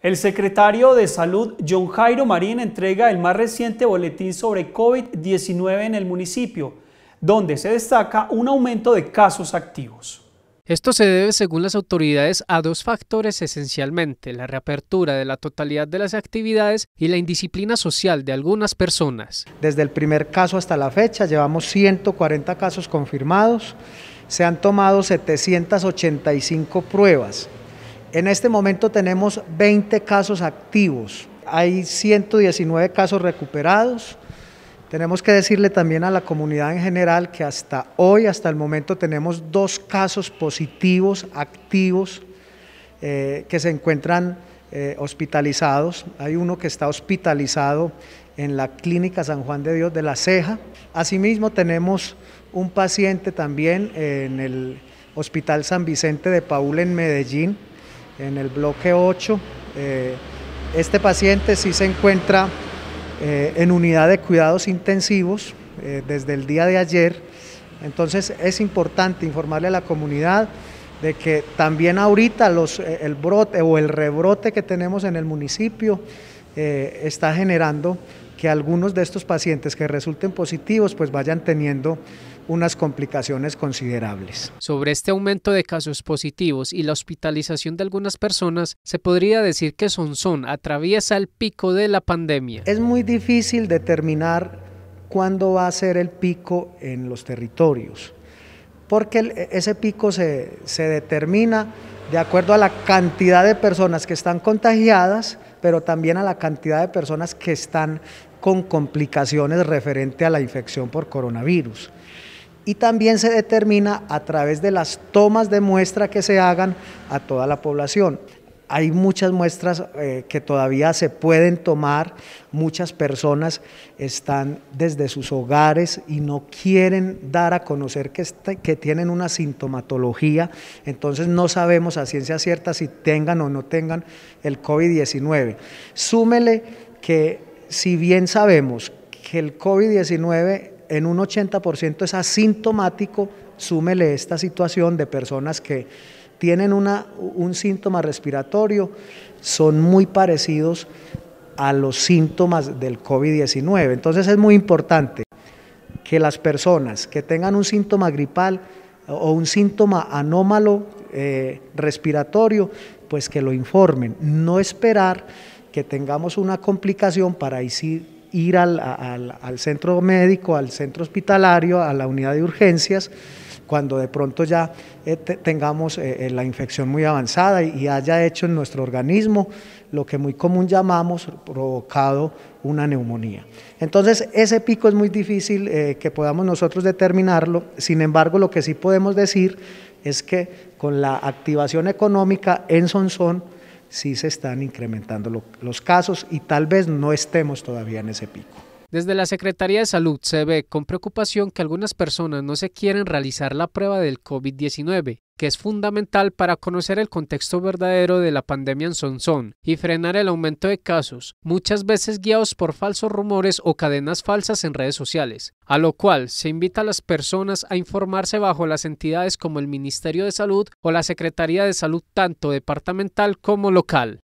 El secretario de Salud, John Jairo Marín, entrega el más reciente boletín sobre COVID-19 en el municipio, donde se destaca un aumento de casos activos. Esto se debe, según las autoridades, a dos factores esencialmente, la reapertura de la totalidad de las actividades y la indisciplina social de algunas personas. Desde el primer caso hasta la fecha llevamos 140 casos confirmados, se han tomado 785 pruebas, en este momento tenemos 20 casos activos, hay 119 casos recuperados. Tenemos que decirle también a la comunidad en general que hasta hoy, hasta el momento, tenemos dos casos positivos activos eh, que se encuentran eh, hospitalizados. Hay uno que está hospitalizado en la Clínica San Juan de Dios de la Ceja. Asimismo, tenemos un paciente también en el Hospital San Vicente de Paul en Medellín en el bloque 8. Eh, este paciente sí se encuentra eh, en unidad de cuidados intensivos eh, desde el día de ayer. Entonces es importante informarle a la comunidad de que también ahorita el brote o el rebrote que tenemos en el municipio está generando que algunos de estos pacientes que resulten positivos pues vayan teniendo unas complicaciones considerables. Sobre este aumento de casos positivos y la hospitalización de algunas personas, se podría decir que Sonzón atraviesa el pico de la pandemia. Es muy difícil determinar cuándo va a ser el pico en los territorios, porque ese pico se determina de acuerdo a la cantidad de personas que están contagiadas, pero también a la cantidad de personas que están con complicaciones referente a la infección por coronavirus y también se determina a través de las tomas de muestra que se hagan a toda la población. Hay muchas muestras eh, que todavía se pueden tomar, muchas personas están desde sus hogares y no quieren dar a conocer que, este, que tienen una sintomatología, entonces no sabemos a ciencia cierta si tengan o no tengan el COVID-19. Súmele que si bien sabemos que el COVID-19 en un 80% es asintomático, súmele esta situación de personas que tienen un síntoma respiratorio, son muy parecidos a los síntomas del COVID-19. Entonces es muy importante que las personas que tengan un síntoma gripal o un síntoma anómalo eh, respiratorio, pues que lo informen. No esperar que tengamos una complicación para ahí sí ir al, al, centro médico, al centro hospitalario, a la unidad de urgencias, cuando de pronto ya eh, tengamos eh, eh, la infección muy avanzada y, haya hecho en nuestro organismo lo que muy común llamamos provocado una neumonía. Entonces, ese pico es muy difícil que podamos nosotros determinarlo, sin embargo, lo que sí podemos decir es que con la activación económica en Sonson, sí se están incrementando los casos y tal vez no estemos todavía en ese pico. Desde la Secretaría de Salud se ve con preocupación que algunas personas no se quieren realizar la prueba del COVID-19 que es fundamental para conocer el contexto verdadero de la pandemia en Sonsón y frenar el aumento de casos, muchas veces guiados por falsos rumores o cadenas falsas en redes sociales, a lo cual se invita a las personas a informarse bajo las entidades como el Ministerio de Salud o la Secretaría de Salud tanto departamental como local.